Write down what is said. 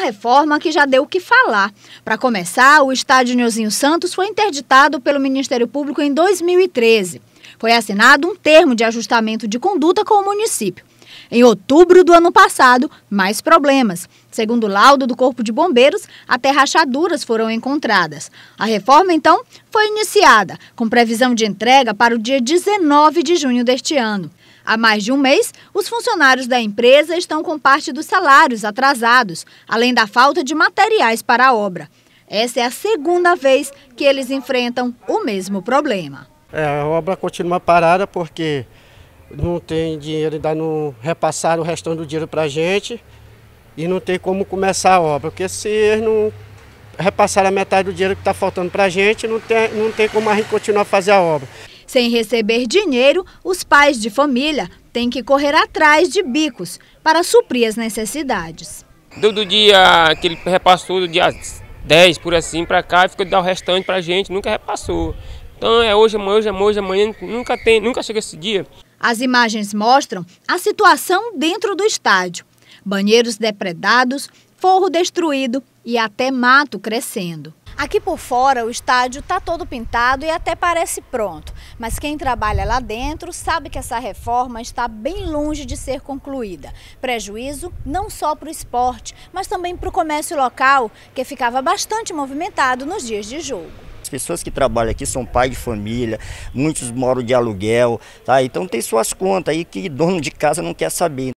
reforma que já deu o que falar. Para começar, o estádio Nilzinho Santos foi interditado pelo Ministério Público em 2013. Foi assinado um termo de ajustamento de conduta com o município. Em outubro do ano passado, mais problemas. Segundo o laudo do Corpo de Bombeiros, até rachaduras foram encontradas. A reforma, então, foi iniciada, com previsão de entrega para o dia 19 de junho deste ano. Há mais de um mês, os funcionários da empresa estão com parte dos salários atrasados, além da falta de materiais para a obra. Essa é a segunda vez que eles enfrentam o mesmo problema. É, a obra continua parada porque não tem dinheiro, ainda não repassaram o restante do dinheiro para a gente e não tem como começar a obra, porque se eles não repassarem a metade do dinheiro que está faltando para a gente, não tem, não tem como a gente continuar a fazer a obra. Sem receber dinheiro, os pais de família têm que correr atrás de bicos para suprir as necessidades. Todo dia que ele repassou, do dia 10 por assim para cá, fica de dar o restante para a gente, nunca repassou. Então é hoje, amanhã, hoje, amanhã, hoje, amanhã, nunca tem, nunca chega esse dia. As imagens mostram a situação dentro do estádio. Banheiros depredados, forro destruído e até mato crescendo. Aqui por fora o estádio está todo pintado e até parece pronto, mas quem trabalha lá dentro sabe que essa reforma está bem longe de ser concluída. Prejuízo não só para o esporte, mas também para o comércio local, que ficava bastante movimentado nos dias de jogo As pessoas que trabalham aqui são pai de família, muitos moram de aluguel, tá? Então tem suas contas aí que dono de casa não quer saber.